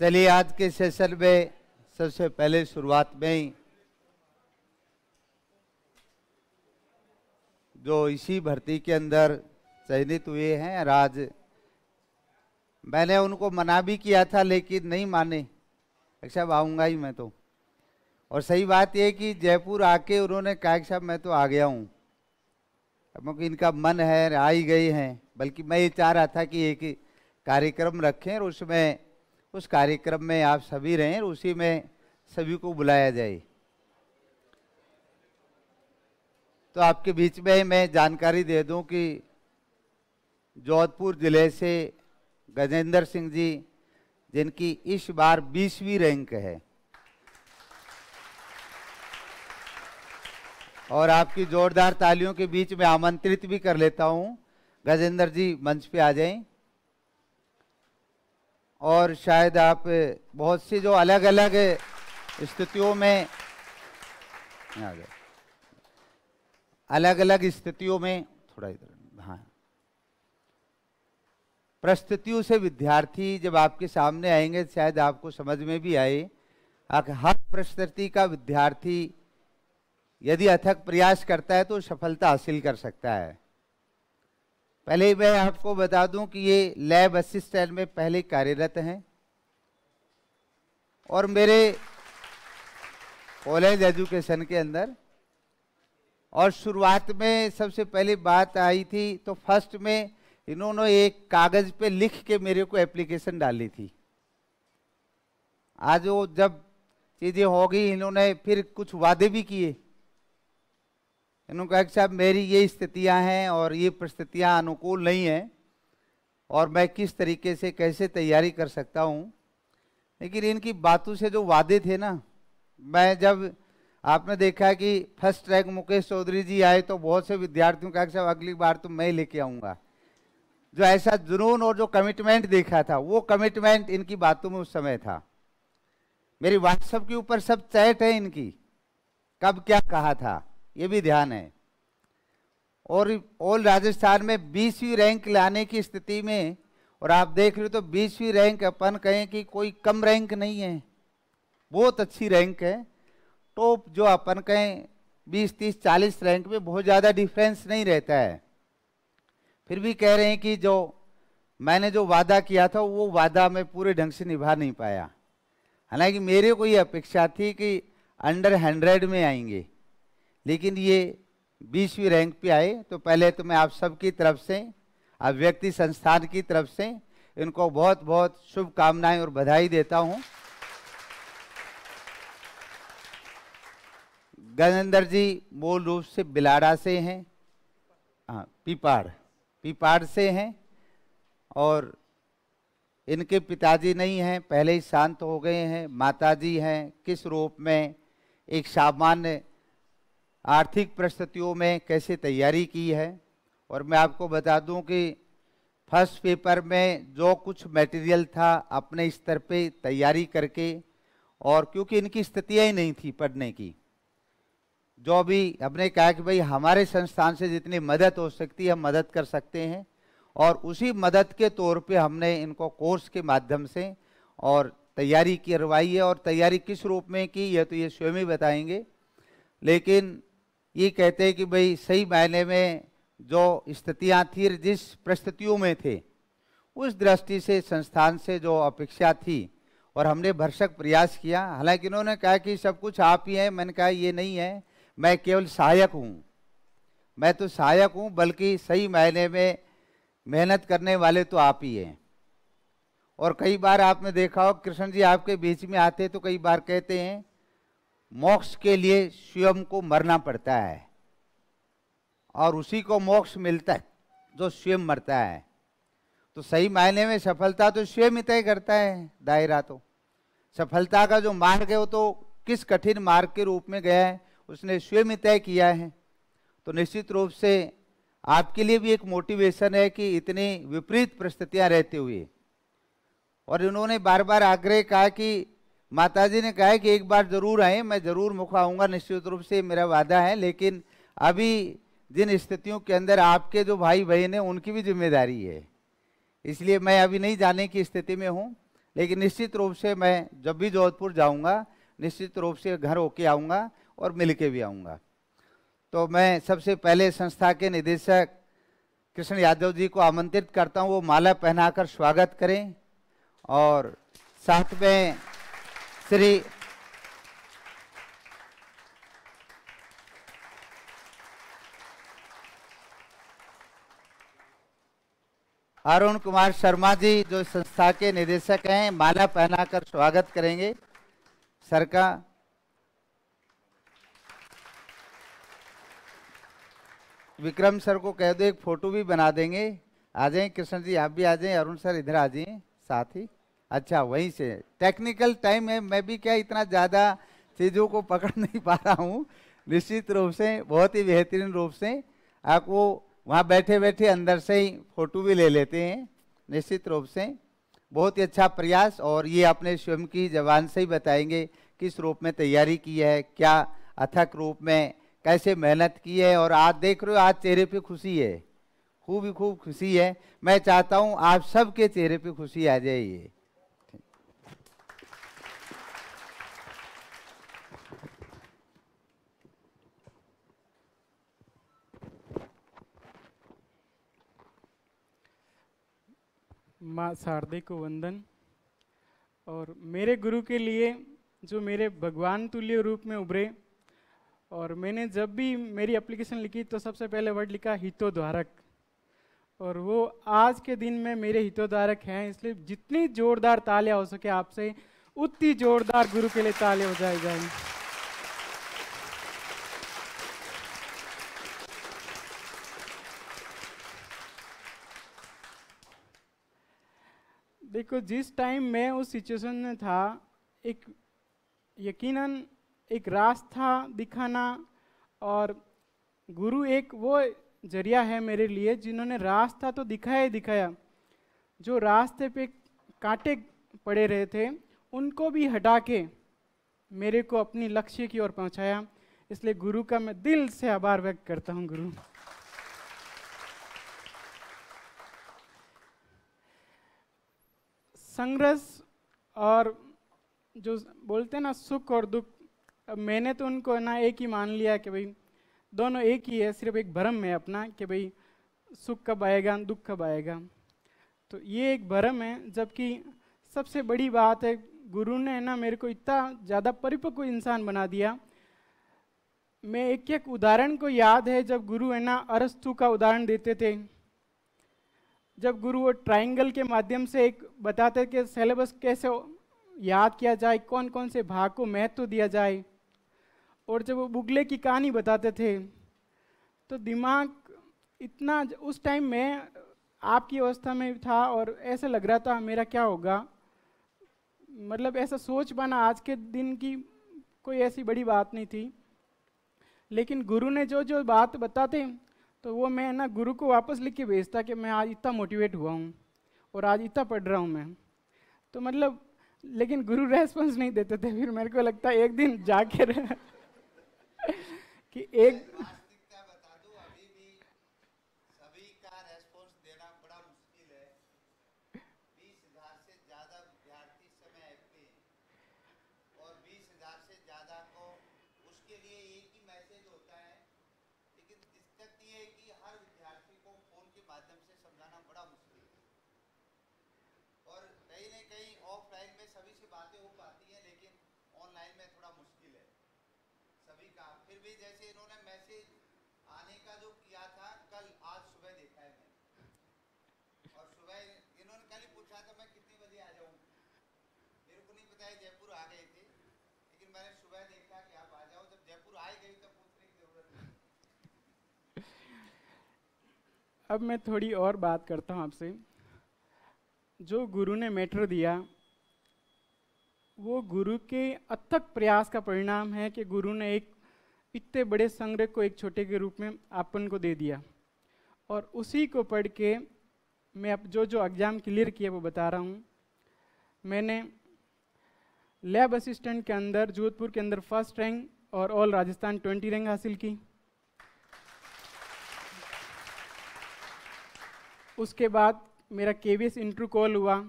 चलिए आज के सेशन में सबसे पहले शुरुआत में ही जो इसी भर्ती के अंदर चयनित हुए हैं राज मैंने उनको मना भी किया था लेकिन नहीं माने अच्छा आऊँगा ही मैं तो और सही बात यह कि जयपुर आके उन्होंने कहा कि साहब मैं तो आ गया हूँ क्योंकि इनका मन है आ ही गए हैं बल्कि मैं ये चाह रहा था कि एक कार्यक्रम रखें और उसमें उस कार्यक्रम में आप सभी रहें उसी में सभी को बुलाया जाए तो आपके बीच में ही मैं जानकारी दे दूं कि जोधपुर ज़िले से गजेंद्र सिंह जी जिनकी इस बार बीसवीं रैंक है और आपकी जोरदार तालियों के बीच में आमंत्रित भी कर लेता हूं गजेंद्र जी मंच पे आ जाएं और शायद आप बहुत सी जो अलग अलग स्थितियों में अलग अलग स्थितियों में थोड़ा इधर हाँ परिस्थितियों से विद्यार्थी जब आपके सामने आएंगे शायद आपको समझ में भी आए हर परिस्थिति का विद्यार्थी यदि अथक प्रयास करता है तो सफलता हासिल कर सकता है पहले मैं आपको बता दूं कि ये लैब असिस्टेंट में पहले कार्यरत हैं और मेरे कॉलेज एजुकेशन के अंदर और शुरुआत में सबसे पहले बात आई थी तो फर्स्ट में इन्होंने एक कागज़ पे लिख के मेरे को एप्लीकेशन डाली थी आज वो जब चीज़ें हो गई इन्होंने फिर कुछ वादे भी किए इन्होंने कहा कि साहब मेरी ये स्थितियां हैं और ये परिस्थितियां अनुकूल नहीं हैं और मैं किस तरीके से कैसे तैयारी कर सकता हूँ लेकिन इनकी बातों से जो वादे थे ना मैं जब आपने देखा कि फर्स्ट रैंक मुकेश चौधरी जी आए तो बहुत से विद्यार्थियों का साहब अगली बार तो मैं लेके आऊँगा जो ऐसा जुनून और जो कमिटमेंट देखा था वो कमिटमेंट इनकी बातों में उस समय था मेरी व्हाट्सएप के ऊपर सब चैट है इनकी कब क्या कहा था ये भी ध्यान है और ऑल राजस्थान में बीसवीं रैंक लाने की स्थिति में और आप देख रहे हो तो बीसवीं रैंक अपन कहें कि कोई कम रैंक नहीं है बहुत अच्छी रैंक है टॉप जो अपन कहें बीस तीस चालीस रैंक में बहुत ज़्यादा डिफरेंस नहीं रहता है फिर भी कह रहे हैं कि जो मैंने जो वादा किया था वो वादा मैं पूरे ढंग से निभा नहीं पाया हालांकि मेरे को ये अपेक्षा थी कि अंडर हंड्रेड में आएंगे लेकिन ये बीसवीं रैंक पे आए तो पहले तो मैं आप सबकी तरफ से आप व्यक्ति संस्थान की तरफ से इनको बहुत बहुत शुभकामनाएं और बधाई देता हूं गजेंद्र जी मूल रूप से बिलाड़ा से हैं हाँ पीपाड़ पीपाड़ से हैं और इनके पिताजी नहीं हैं पहले ही शांत हो गए हैं माताजी हैं किस रूप में एक सामान्य आर्थिक परिस्थितियों में कैसे तैयारी की है और मैं आपको बता दूं कि फर्स्ट पेपर में जो कुछ मटेरियल था अपने स्तर पे तैयारी करके और क्योंकि इनकी स्थितियाँ ही नहीं थी पढ़ने की जो भी हमने कहा कि भाई हमारे संस्थान से जितनी मदद हो सकती है हम मदद कर सकते हैं और उसी मदद के तौर पे हमने इनको कोर्स के माध्यम से और तैयारी करवाई है और तैयारी किस रूप में की यह तो ये स्वयं ही बताएंगे लेकिन ये कहते हैं कि भाई सही मायने में जो स्थितियाँ थी जिस परिस्थितियों में थे उस दृष्टि से संस्थान से जो अपेक्षा थी और हमने भरसक प्रयास किया हालांकि उन्होंने कहा कि सब कुछ आप ही हैं मैंने कहा ये नहीं है मैं केवल सहायक हूँ मैं तो सहायक हूँ बल्कि सही मायने में मेहनत करने वाले तो आप ही हैं और कई बार आपने देखा हो कृष्ण जी आपके बीच में आते तो कई बार कहते हैं मोक्ष के लिए स्वयं को मरना पड़ता है और उसी को मोक्ष मिलता है जो स्वयं मरता है तो सही मायने में सफलता तो स्वयं ही तय करता है दायरा तो सफलता का जो मार्ग है वो तो किस कठिन मार्ग के रूप में गया है उसने स्वयं ही तय किया है तो निश्चित रूप से आपके लिए भी एक मोटिवेशन है कि इतनी विपरीत परिस्थितियां रहते हुए और इन्होंने बार बार आग्रह कहा कि माताजी ने कहा है कि एक बार जरूर आए मैं जरूर मुख निश्चित रूप से मेरा वादा है लेकिन अभी जिन स्थितियों के अंदर आपके जो भाई बहन हैं उनकी भी जिम्मेदारी है इसलिए मैं अभी नहीं जाने की स्थिति में हूँ लेकिन निश्चित रूप से मैं जब भी जोधपुर जाऊँगा निश्चित रूप से घर होके आऊँगा और मिल के भी आऊँगा तो मैं सबसे पहले संस्था के निदेशक कृष्ण यादव जी को आमंत्रित करता हूँ वो माला पहनाकर स्वागत करें और साथ में श्री अरुण कुमार शर्मा जी जो संस्था के निदेशक हैं माला पहनाकर स्वागत करेंगे सर का विक्रम सर को कह दो एक फोटो भी बना देंगे आ जाए कृष्ण जी आप भी आ जाए अरुण सर इधर आ जाए साथ ही अच्छा वहीं से टेक्निकल टाइम है मैं भी क्या इतना ज़्यादा चीज़ों को पकड़ नहीं पा रहा हूँ निश्चित रूप से बहुत ही बेहतरीन रूप से आप वो वहाँ बैठे बैठे अंदर से ही फोटो भी ले लेते हैं निश्चित रूप से बहुत ही अच्छा प्रयास और ये अपने स्वयं की जबान से ही बताएंगे किस रूप में तैयारी की है क्या अथक रूप में कैसे मेहनत की है और आज देख रहे हो आज चेहरे पे खुशी है खूब ही खूब खुशी है मैं चाहता हूँ आप सबके चेहरे पे खुशी आ जाइए माँ शारदे को वंदन और मेरे गुरु के लिए जो मेरे भगवान तुल्य रूप में उभरे और मैंने जब भी मेरी एप्लीकेशन लिखी तो सबसे पहले वर्ड लिखा हितोद्वारक और वो आज के दिन में मेरे हितोद्वारक हैं इसलिए जितनी जोरदार तालियां हो सके आपसे उतनी जोरदार गुरु के लिए तालियां हो जाए जाएंगी देखो जिस टाइम मैं उस सिचुएशन में था एक यकीनन एक रास्ता दिखाना और गुरु एक वो जरिया है मेरे लिए जिन्होंने रास्ता तो दिखाया ही दिखाया जो रास्ते पे कांटे पड़े रहे थे उनको भी हटा के मेरे को अपनी लक्ष्य की ओर पहुंचाया इसलिए गुरु का मैं दिल से आभार व्यक्त करता हूं गुरु संघर्ष और जो बोलते हैं ना सुख और दुख अब मैंने तो उनको ना एक ही मान लिया कि भाई दोनों एक ही है सिर्फ एक भ्रम है अपना कि भाई सुख कब आएगा दुख कब आएगा तो ये एक भ्रम है जबकि सबसे बड़ी बात है गुरु ने ना मेरे को इतना ज़्यादा परिपक्व इंसान बना दिया मैं एक एक उदाहरण को याद है जब गुरु है ना अरस्तु का उदाहरण देते थे जब गुरु वो ट्राइंगल के माध्यम से एक बताते कि सिलेबस कैसे याद किया जाए कौन कौन से भाग को महत्व दिया जाए और जब वो बुगले की कहानी बताते थे तो दिमाग इतना उस टाइम में आपकी अवस्था में था और ऐसा लग रहा था मेरा क्या होगा मतलब ऐसा सोच पाना आज के दिन की कोई ऐसी बड़ी बात नहीं थी लेकिन गुरु ने जो जो बात बताते तो वो मैं ना गुरु को वापस लिख के भेजता कि मैं आज इतना मोटिवेट हुआ हूँ और आज इतना पढ़ रहा हूँ मैं तो मतलब लेकिन गुरु रेस्पॉन्स नहीं देते थे फिर मेरे को लगता एक दिन जाके कि एक भी जैसे इन्होंने मैसेज आने का जो किया था कल आज सुबह देखा है मैंने और सुबह इन्होंने कल ही पूछा था मैं कितने बजे आ जाऊँ मेरे को नहीं पता है जयपुर आ गए थे लेकिन मैंने सुबह देखा कि आप आ जाओ जब जयपुर आ गए तो पूछने की जरूरत नहीं अब मैं थोड़ी और बात करता हूँ आपसे जो गुरु ने मैटर दिया वो गुरु के अथक प्रयास का परिणाम है कि गुरु ने एक इतने बड़े संग्रह को एक छोटे के रूप में आपन को दे दिया और उसी को पढ़ के मैं अब जो जो एग्ज़ाम क्लियर किया वो बता रहा हूँ मैंने लैब असिस्टेंट के अंदर जोधपुर के अंदर फर्स्ट रैंक और ऑल राजस्थान ट्वेंटी रैंक हासिल की उसके बाद मेरा के वी एस कॉल हुआ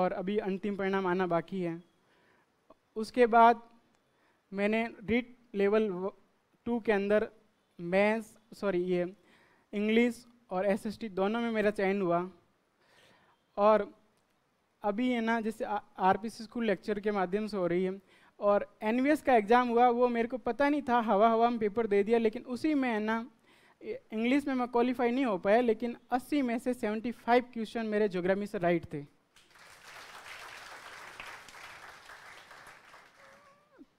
और अभी अंतिम परिणाम आना बाकी है उसके बाद मैंने रीट लेवल टू के अंदर मैथ्स सॉरी ये इंग्लिश और टी दोनों में मेरा चयन हुआ और अभी है ना जैसे आर पी स्कूल लेक्चर के माध्यम से हो रही है और एन का एग्ज़ाम हुआ वो मेरे को पता नहीं था हवा हवा में पेपर दे दिया लेकिन उसी में है ना इंग्लिश में मैं क्वालिफाई नहीं हो पाया लेकिन 80 में से 75 क्वेश्चन मेरे ज्योग्राफी से राइट थे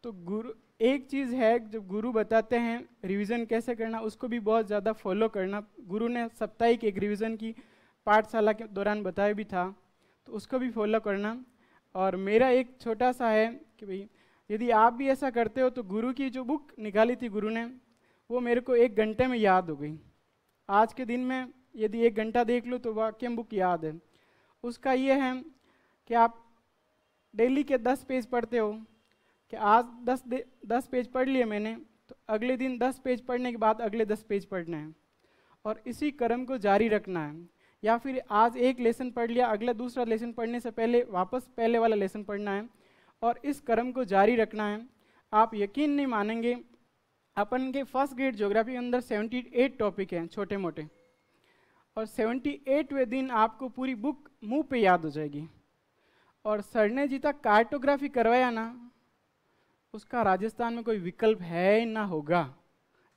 तो गुरु एक चीज़ है जब गुरु बताते हैं रिवीजन कैसे करना उसको भी बहुत ज़्यादा फॉलो करना गुरु ने साप्ताहिक एक रिवीजन की पाठशाला के दौरान बताया भी था तो उसको भी फॉलो करना और मेरा एक छोटा सा है कि भाई यदि आप भी ऐसा करते हो तो गुरु की जो बुक निकाली थी गुरु ने वो मेरे को एक घंटे में याद हो गई आज के दिन में यदि एक घंटा देख लूँ तो वाक्य बुक याद है उसका ये है कि आप डेली के दस पेज पढ़ते हो कि आज दस दस पेज पढ़ लिए मैंने तो अगले दिन दस पेज पढ़ने के बाद अगले दस पेज पढ़ने हैं और इसी क्रम को जारी रखना है या फिर आज एक लेसन पढ़ लिया अगला दूसरा लेसन पढ़ने से पहले वापस पहले वाला लेसन पढ़ना है और इस क्रम को जारी रखना है आप यकीन नहीं मानेंगे अपन के फर्स्ट ग्रेड ज्योग्राफी के अंदर 78 टॉपिक हैं छोटे मोटे और 78वें दिन आपको पूरी बुक मुंह पे याद हो जाएगी और सर ने जितना कार्टोग्राफी करवाया ना उसका राजस्थान में कोई विकल्प है ही ना होगा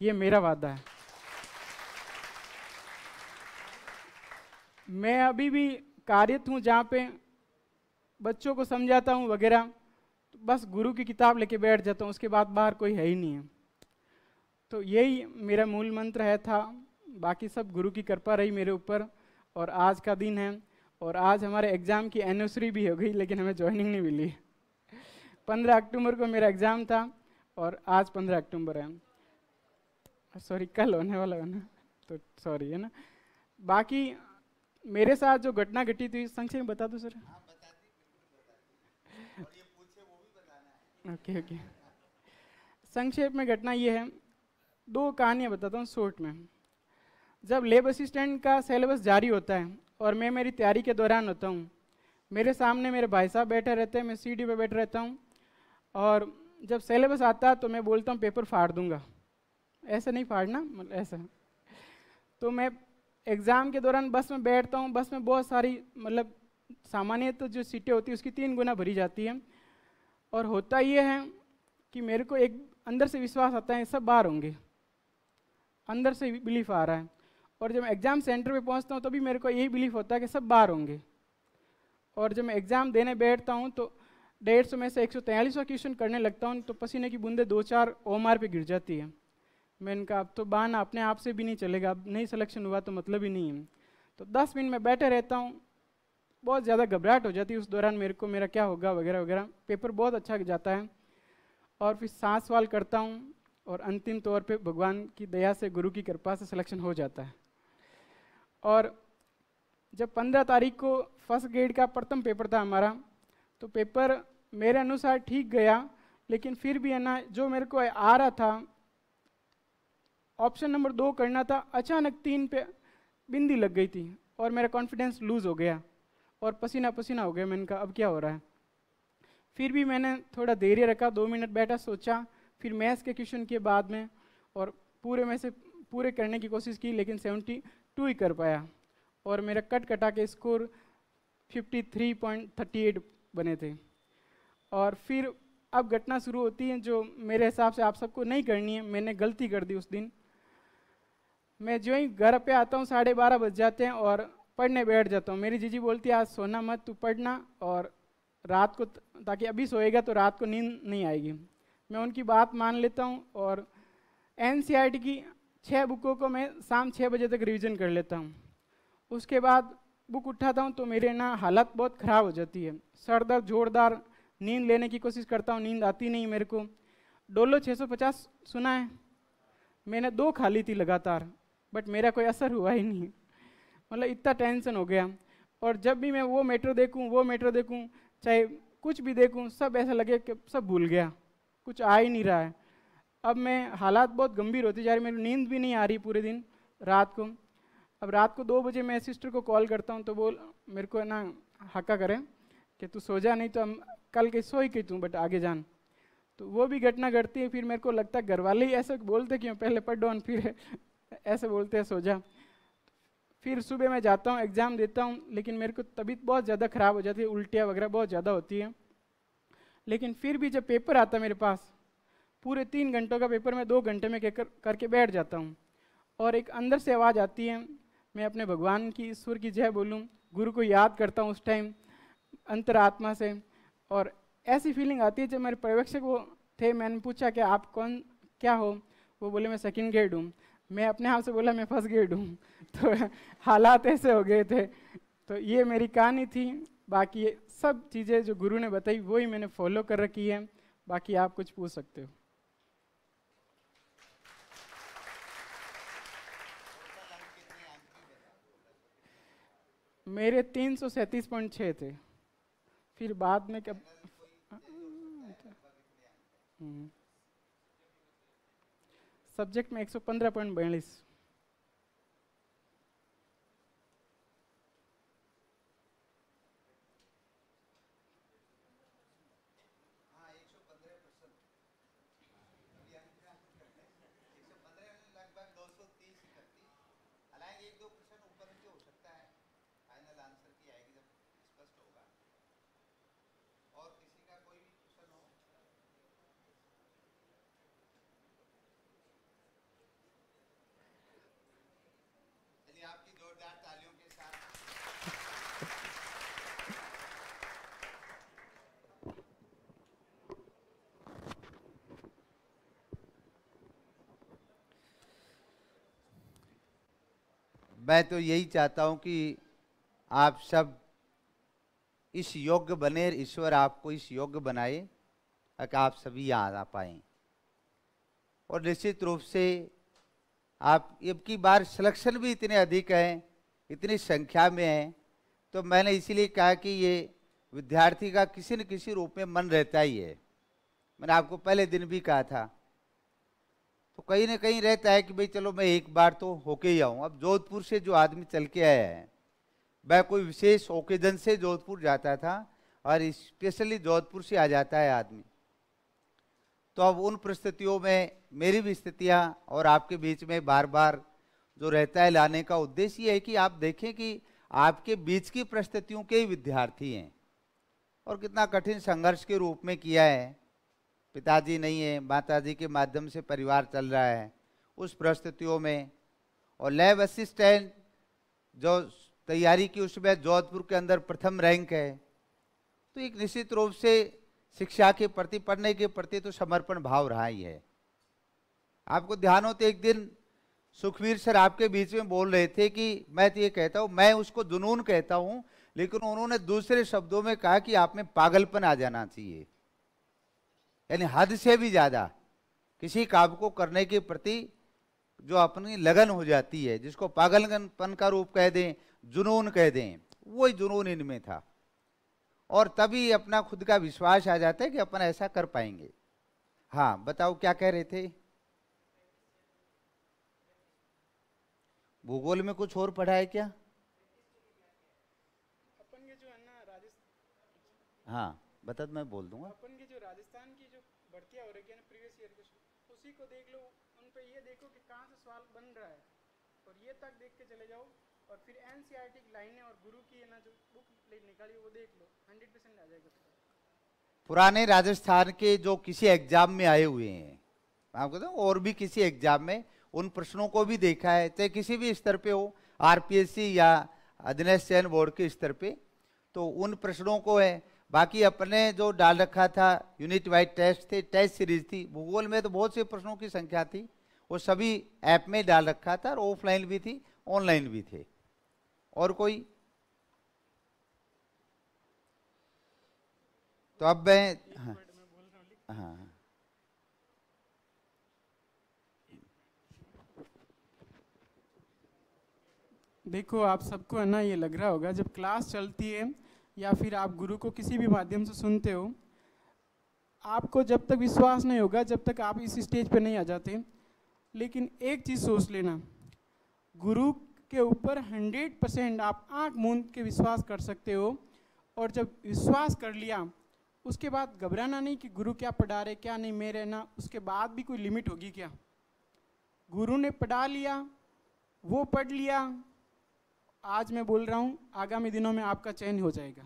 ये मेरा वादा है मैं अभी भी कार्यत हूँ जहाँ पे बच्चों को समझाता हूँ वगैरह तो बस गुरु की किताब लेके बैठ जाता हूँ उसके बाद बाहर कोई है ही नहीं है तो यही मेरा मूल मंत्र है था बाकी सब गुरु की कृपा रही मेरे ऊपर और आज का दिन है और आज हमारे एग्ज़ाम की एनिवर्सरी भी हो गई लेकिन हमें ज्वाइनिंग नहीं मिली है पंद्रह अक्टूबर को मेरा एग्ज़ाम था और आज पंद्रह अक्टूबर है सॉरी कल होने वाला है ना तो सॉरी है ना बाकी मेरे साथ जो घटना घटी थी संक्षेप में बता दो सर हाँ, ओके ओके संक्षेप में घटना ये है दो कहानियाँ बताता हूँ शॉर्ट में जब लेब असिस्टेंट का सिलेबस जारी होता है और मैं मेरी तैयारी के दौरान होता हूँ मेरे सामने मेरे भाई साहब बैठे रहते हैं मैं सीढ़ी पे बैठे रहता हूँ और जब सिलेबस आता है तो मैं बोलता हूँ पेपर फाड़ दूंगा ऐसा नहीं फाड़ना मतलब ऐसा तो मैं एग्ज़ाम के दौरान बस में बैठता हूँ बस में बहुत सारी मतलब सामान्य तो जो सीटें होती हैं उसकी तीन गुना भरी जाती है और होता ये है कि मेरे को एक अंदर से विश्वास आता है सब बाहर होंगे अंदर से बिलीफ आ रहा है और जब मैं एग्ज़ाम सेंटर पे पहुंचता हूँ तो मेरे को यही बिलीफ होता है कि सब बाहर होंगे और जब मैं एग्ज़ाम देने बैठता हूँ तो डेढ़ सौ में से एक सौ तैंतालीस क्वेश्चन करने लगता हूँ तो पसीने की बूंदे दो चार ओमार पे गिर जाती है मैं इनका अब तो बान अपने आप से भी नहीं चलेगा अब नहीं सिलेक्शन हुआ तो मतलब ही नहीं है तो दस मिनट में बैठे रहता हूँ बहुत ज़्यादा घबराहट हो जाती है उस दौरान मेरे को मेरा क्या होगा वगैरह वगैरह पेपर बहुत अच्छा जाता है और फिर सात सवाल करता हूँ और अंतिम तौर पर भगवान की दया से गुरु की कृपा से सिलेक्शन हो जाता है और जब पंद्रह तारीख को फर्स्ट ग्रेड का प्रथम पेपर था हमारा तो पेपर मेरे अनुसार ठीक गया लेकिन फिर भी है ना जो मेरे को आ रहा था ऑप्शन नंबर दो करना था अचानक तीन पे बिंदी लग गई थी और मेरा कॉन्फिडेंस लूज़ हो गया और पसीना पसीना हो गया मैंने कहा अब क्या हो रहा है फिर भी मैंने थोड़ा धैर्य रखा दो मिनट बैठा सोचा फिर मैथ्स के क्वेश्चन के बाद में और पूरे में से पूरे करने की कोशिश की लेकिन सेवेंटी टू ही कर पाया और मेरा कट कटा के score fifty three point thirty eight बने थे और फिर अब घटना शुरू होती है जो मेरे हिसाब से आप सबको नहीं करनी है मैंने गलती कर दी उस दिन मैं जो ही घर पे आता हूँ साढ़े बारह बज जाते हैं और पढ़ने बैठ जाता हूँ मेरी जीजी बोलती है आज सोना मत तू पढ़ना और रात को ताकि अभी सोएगा तो रात को नींद नहीं आएगी मैं उनकी बात मान लेता हूँ और एन की छः बुकों को मैं शाम छः बजे तक रिविज़न कर लेता हूँ उसके बाद बुक उठाता हूँ तो मेरे ना हालत बहुत ख़राब हो जाती है सर दर्द जोरदार नींद लेने की कोशिश करता हूँ नींद आती नहीं मेरे को डोलो 650 सुना है मैंने दो खा ली थी लगातार बट मेरा कोई असर हुआ ही नहीं मतलब इतना टेंशन हो गया और जब भी मैं वो मेट्रो देखूँ वो मेट्रो देखूँ चाहे कुछ भी देखूँ सब ऐसा लगे कि सब भूल गया कुछ आ ही नहीं रहा है अब मैं हालात बहुत गंभीर होती जा रही मेरी नींद भी नहीं आ रही पूरे दिन रात को अब रात को दो बजे मैं सिस्टर को कॉल करता हूँ तो बोल मेरे को ना हक्का करें कि तू सो जा नहीं तो हम कल के सो ही के तू बट आगे जान तो वो भी घटना घटती है फिर मेरे को लगता है घर वाले ही ऐसे बोलते क्यों पहले पढ़ डॉन फिर ऐसे बोलते हैं सो जा फिर सुबह मैं जाता हूँ एग्ज़ाम देता हूँ लेकिन मेरे को तबीयत बहुत ज़्यादा ख़राब हो जाती है उल्टियाँ वगैरह बहुत ज़्यादा होती है लेकिन फिर भी जब पेपर आता मेरे पास पूरे तीन घंटों का पेपर मैं दो घंटे में कर, करके बैठ जाता हूँ और एक अंदर से आवाज़ आती है मैं अपने भगवान की ईश्वर की जय बोलूँ गुरु को याद करता हूँ उस टाइम अंतरात्मा से और ऐसी फीलिंग आती है जब मेरे पर्यवेक्षक वो थे मैंने पूछा कि आप कौन क्या हो वो बोले मैं सेकंड ग्रेड हूँ मैं अपने आप से बोला मैं फर्स्ट ग्रेड हूँ तो हालात ऐसे हो गए थे तो ये मेरी कहानी थी बाकी सब चीज़ें जो गुरु ने बताई वही मैंने फॉलो कर रखी है बाकी आप कुछ पूछ सकते हो मेरे तीन सौ सैंतीस पॉइंट छः थे फिर बाद में क्या हम्म। सब्जेक्ट में एक सौ पंद्रह पॉइंट बयालीस मैं तो यही चाहता हूं कि आप सब इस योग्य बने ईश्वर आपको इस योग्य बनाए ताकि आप सभी याद आ पाए और निश्चित रूप से आप अब की बार सिलेक्शन भी इतने अधिक हैं इतनी संख्या में हैं तो मैंने इसीलिए कहा कि ये विद्यार्थी का किसी न किसी रूप में मन रहता ही है मैंने आपको पहले दिन भी कहा था तो कहीं ना कहीं रहता है कि भाई चलो मैं एक बार तो होके ही आऊँ अब जोधपुर से जो आदमी चल के आया है वह कोई विशेष ओकेजन से जोधपुर जाता था और स्पेशली जोधपुर से आ जाता है आदमी तो अब उन परिस्थितियों में मेरी भी स्थितियाँ और आपके बीच में बार बार जो रहता है लाने का उद्देश्य ये है कि आप देखें कि आपके बीच की परिस्थितियों के ही विद्यार्थी हैं और कितना कठिन संघर्ष के रूप में किया है पिताजी नहीं है माताजी के माध्यम से परिवार चल रहा है उस परिस्थितियों में और लैब असिस्टेंट जो तैयारी की उसमें जोधपुर के अंदर प्रथम रैंक है तो एक निश्चित रूप से शिक्षा के प्रति पढ़ने के प्रति तो समर्पण भाव रहा ही है आपको ध्यान हो तो एक दिन सुखवीर सर आपके बीच में बोल रहे थे कि मैं तो ये कहता हूँ मैं उसको जुनून कहता हूँ लेकिन उन्होंने दूसरे शब्दों में कहा कि आप में पागलपन आ जाना चाहिए यानी हद से भी ज़्यादा किसी काम को करने के प्रति जो अपनी लगन हो जाती है जिसको पागलपन का रूप कह दें जुनून कह दें वही जुनून इनमें था और तभी अपना खुद का विश्वास आ जाता है कि अपन ऐसा कर पाएंगे हाँ बताओ क्या कह रहे थे भूगोल में कुछ और पढ़ा है क्या हाँ बता तो मैं बोल दूंगा अपन के जो राजस्थान की हो रहा है यानी प्रीवियस ईयर क्वेश्चन उसी को देख लो उन पर ये देखो कि कहाँ से सवाल बन रहा है और ये तक देख के चले जाओ और फिर एन e की लाइनें और गुरु की ना जो बुक निकाली वो देख लो हंड्रेड परसेंट आ जाएगा पुराने राजस्थान के जो किसी एग्जाम में आए हुए हैं आपको तो और भी किसी एग्जाम में उन प्रश्नों को भी देखा है चाहे किसी भी स्तर पे हो आरपीएससी या अधिनेश चयन बोर्ड के स्तर पे तो उन प्रश्नों को है बाकी अपने जो डाल रखा था यूनिट वाइज टेस्ट थे टेस्ट सीरीज थी भूगोल में तो बहुत से प्रश्नों की संख्या थी वो सभी ऐप में डाल रखा था और ऑफलाइन भी थी ऑनलाइन भी थे और कोई तो अब मैं हाँ। हाँ। देखो आप सबको है ना ये लग रहा होगा जब क्लास चलती है या फिर आप गुरु को किसी भी माध्यम से सुनते हो आपको जब तक विश्वास नहीं होगा जब तक आप इस स्टेज पर नहीं आ जाते लेकिन एक चीज़ सोच लेना गुरु के ऊपर हंड्रेड परसेंट आप आंख मूंद के विश्वास कर सकते हो और जब विश्वास कर लिया उसके बाद घबराना नहीं कि गुरु क्या पढ़ा रहे क्या नहीं मैं रहना उसके बाद भी कोई लिमिट होगी क्या गुरु ने पढ़ा लिया वो पढ़ लिया आज मैं बोल रहा हूँ आगामी दिनों में आपका चयन हो जाएगा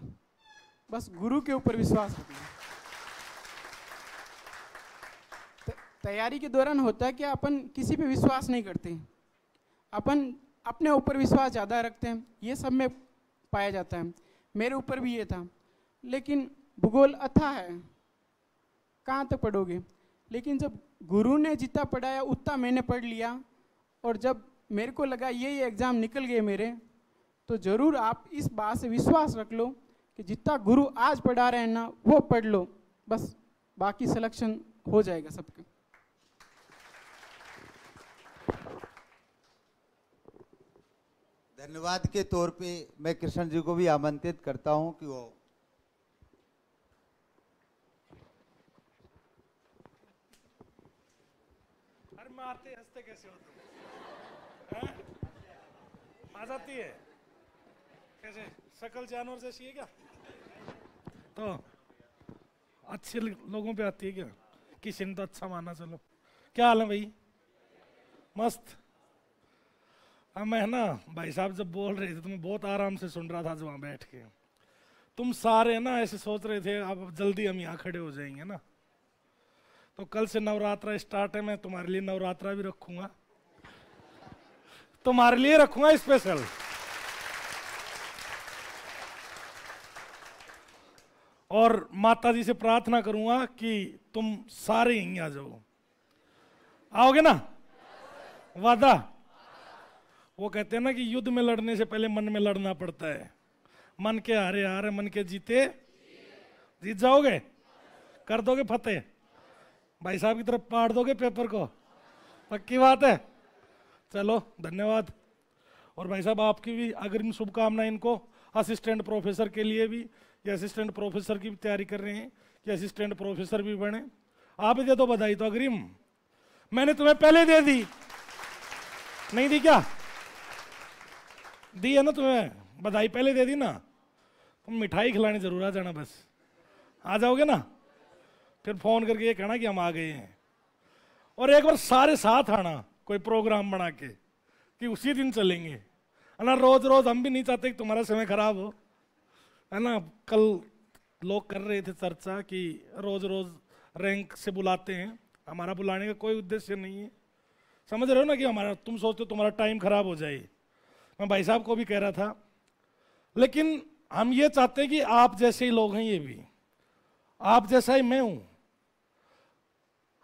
बस गुरु के ऊपर विश्वास रखना तैयारी के दौरान होता है कि अपन किसी पे विश्वास नहीं करते अपन अपने ऊपर विश्वास ज़्यादा रखते हैं ये सब में पाया जाता है मेरे ऊपर भी ये था लेकिन भूगोल अथा है कहाँ तक पढ़ोगे लेकिन जब गुरु ने जितना पढ़ाया उतना मैंने पढ़ लिया और जब मेरे को लगा ये ये एग्ज़ाम निकल गए मेरे तो ज़रूर आप इस बात से विश्वास रख लो कि जितना गुरु आज पढ़ा रहे हैं ना वो पढ़ लो बस बाकी सिलेक्शन हो जाएगा सबके धन्यवाद के तौर पे मैं कृष्ण जी को भी आमंत्रित करता हूं कि वो मारते हंसते कैसे हो तुम आ जाती है कैसे शकल जानवर जैसी है क्या तो अच्छे लोगों पे आती है क्या किसी ने तो अच्छा माना चलो क्या हाल है भाई मस्त अब मैं ना भाई साहब जब बोल रहे थे तो मैं बहुत आराम से सुन रहा था आज वहाँ बैठ के तुम सारे ना ऐसे सोच रहे थे अब जल्दी हम यहाँ खड़े हो जाएंगे ना तो कल से नवरात्रा स्टार्ट है मैं तुम्हारे लिए नवरात्रा भी रखूंगा तुम्हारे लिए रखूंगा स्पेशल और माता जी से प्रार्थना करूंगा कि तुम सारे यहीं आ जाओ आओगे ना वादा वो कहते हैं ना कि युद्ध में लड़ने से पहले मन में लड़ना पड़ता है मन के हारे हारे मन के जीते जीत जाओगे कर दोगे फतेह भाई साहब की तरफ पाड़ दोगे पेपर को पक्की बात है चलो धन्यवाद और भाई साहब आपकी भी अग्रिम शुभकामनाएं इनको असिस्टेंट प्रोफेसर के लिए भी कि असिस्टेंट प्रोफेसर की तैयारी कर रहे हैं कि असिस्टेंट प्रोफेसर भी बने आप दे दो बधाई तो अग्रिम मैंने तुम्हें पहले दे दी नहीं दी क्या दी है ना तुम्हें बधाई पहले दे दी ना तुम मिठाई खिलाने जरूर आ जाना बस आ जाओगे ना फिर फोन करके ये कहना कि हम आ गए हैं और एक बार सारे साथ आना कोई प्रोग्राम बना के कि उसी दिन चलेंगे ना रोज रोज हम भी नहीं चाहते कि तुम्हारा समय खराब हो है ना कल लोग कर रहे थे चर्चा कि रोज रोज रैंक से बुलाते हैं हमारा बुलाने का कोई उद्देश्य नहीं है समझ रहे हो ना कि हमारा तुम सोचते हो तुम्हारा टाइम खराब हो जाए मैं भाई साहब को भी कह रहा था लेकिन हम ये चाहते हैं कि आप जैसे ही लोग हैं ये भी आप जैसा ही मैं हूं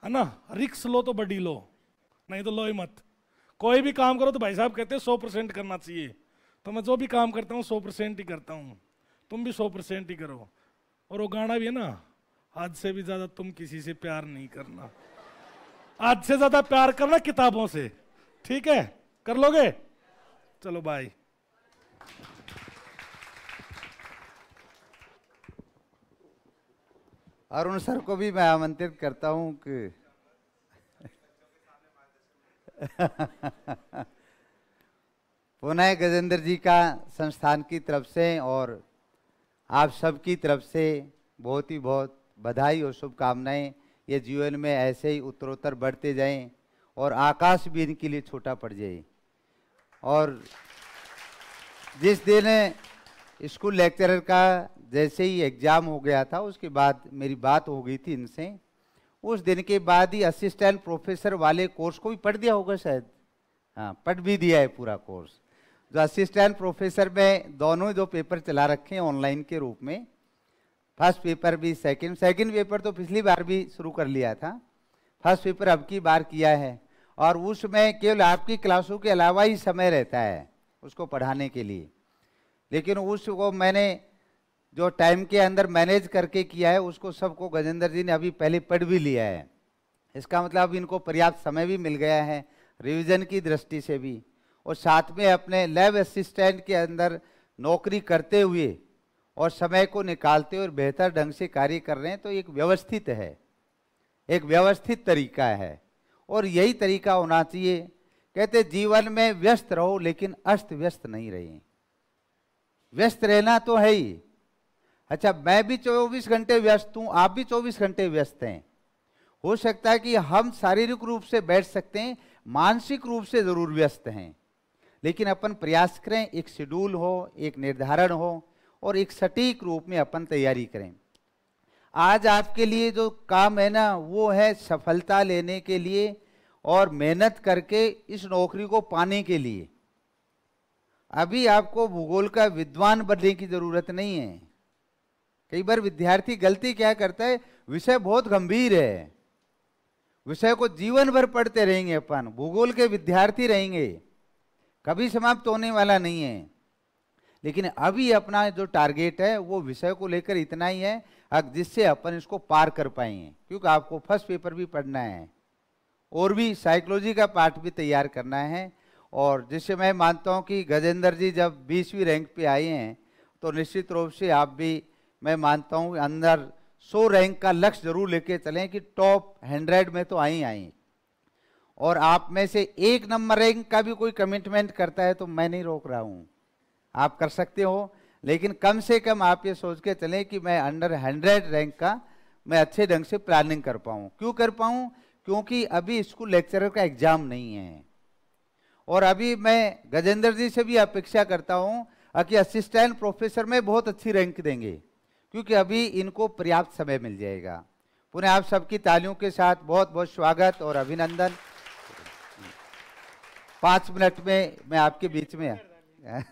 है ना रिक्स लो तो बड़ी लो नहीं तो लो ही मत कोई भी काम करो तो भाई साहब कहते हैं सौ परसेंट करना चाहिए तो मैं जो भी काम करता हूँ सौ परसेंट ही करता हूँ तुम भी सौ परसेंट ही करो और वो गाना भी है ना आज से भी ज्यादा तुम किसी से प्यार नहीं करना आज से ज्यादा प्यार करना किताबों से ठीक है कर लोगे चलो बाय अरुण सर को भी मैं आमंत्रित करता हूं कि पुनः गजेंद्र जी का संस्थान की तरफ से और आप सबकी तरफ से बहुत ही बहुत बधाई और शुभकामनाएं ये जीवन में ऐसे ही उत्तरोत्तर बढ़ते जाएं और आकाश भी इनके लिए छोटा पड़ जाए और जिस दिन स्कूल लेक्चरर का जैसे ही एग्ज़ाम हो गया था उसके बाद मेरी बात हो गई थी इनसे उस दिन के बाद ही असिस्टेंट प्रोफेसर वाले कोर्स को भी पढ़ दिया होगा शायद हाँ पढ़ भी दिया है पूरा कोर्स जो असिस्टेंट प्रोफेसर में दोनों जो पेपर चला रखे हैं ऑनलाइन के रूप में फर्स्ट पेपर भी सेकंड सेकंड पेपर तो पिछली बार भी शुरू कर लिया था फर्स्ट पेपर अब की बार किया है और उसमें केवल आपकी क्लासों के अलावा ही समय रहता है उसको पढ़ाने के लिए लेकिन उसको मैंने जो टाइम के अंदर मैनेज करके किया है उसको सबको गजेंद्र जी ने अभी पहले पढ़ भी लिया है इसका मतलब इनको पर्याप्त समय भी मिल गया है रिविजन की दृष्टि से भी और साथ में अपने लैब असिस्टेंट के अंदर नौकरी करते हुए और समय को निकालते और बेहतर ढंग से कार्य कर रहे हैं तो एक व्यवस्थित है एक व्यवस्थित तरीका है और यही तरीका होना चाहिए कहते जीवन में व्यस्त रहो लेकिन अस्त व्यस्त नहीं रहे व्यस्त रहना तो है ही अच्छा मैं भी 24 घंटे व्यस्त हूँ आप भी 24 घंटे व्यस्त हैं हो सकता है कि हम शारीरिक रूप से बैठ सकते हैं मानसिक रूप से जरूर व्यस्त हैं लेकिन अपन प्रयास करें एक शेड्यूल हो एक निर्धारण हो और एक सटीक रूप में अपन तैयारी करें आज आपके लिए जो काम है ना वो है सफलता लेने के लिए और मेहनत करके इस नौकरी को पाने के लिए अभी आपको भूगोल का विद्वान बनने की जरूरत नहीं है कई बार विद्यार्थी गलती क्या करता है विषय बहुत गंभीर है विषय को जीवन भर पढ़ते रहेंगे अपन भूगोल के विद्यार्थी रहेंगे कभी समाप्त होने वाला नहीं है लेकिन अभी अपना जो टारगेट है वो विषय को लेकर इतना ही है जिससे अपन इसको पार कर पाएंगे क्योंकि आपको फर्स्ट पेपर भी पढ़ना है और भी साइकोलॉजी का पार्ट भी तैयार करना है और जिससे मैं मानता हूँ कि गजेंद्र जी जब बीसवीं रैंक पे आए हैं तो निश्चित रूप से आप भी मैं मानता हूँ अंदर सौ रैंक का लक्ष्य जरूर लेके चलें कि टॉप हंड्रेड में तो आई आई और आप में से एक नंबर रैंक का भी कोई कमिटमेंट करता है तो मैं नहीं रोक रहा हूं आप कर सकते हो लेकिन कम से कम आप ये सोच के चलें कि मैं अंडर हंड्रेड रैंक का मैं अच्छे ढंग से प्लानिंग कर पाऊँ क्यों कर पाऊँ क्योंकि अभी स्कूल लेक्चरर का एग्जाम नहीं है और अभी मैं गजेंद्र जी से भी अपेक्षा करता हूँ कि असिस्टेंट प्रोफेसर में बहुत अच्छी रैंक देंगे क्योंकि अभी इनको पर्याप्त समय मिल जाएगा पुनः आप सबकी तालियों के साथ बहुत बहुत स्वागत और अभिनंदन पांच मिनट में मैं आपके बीच में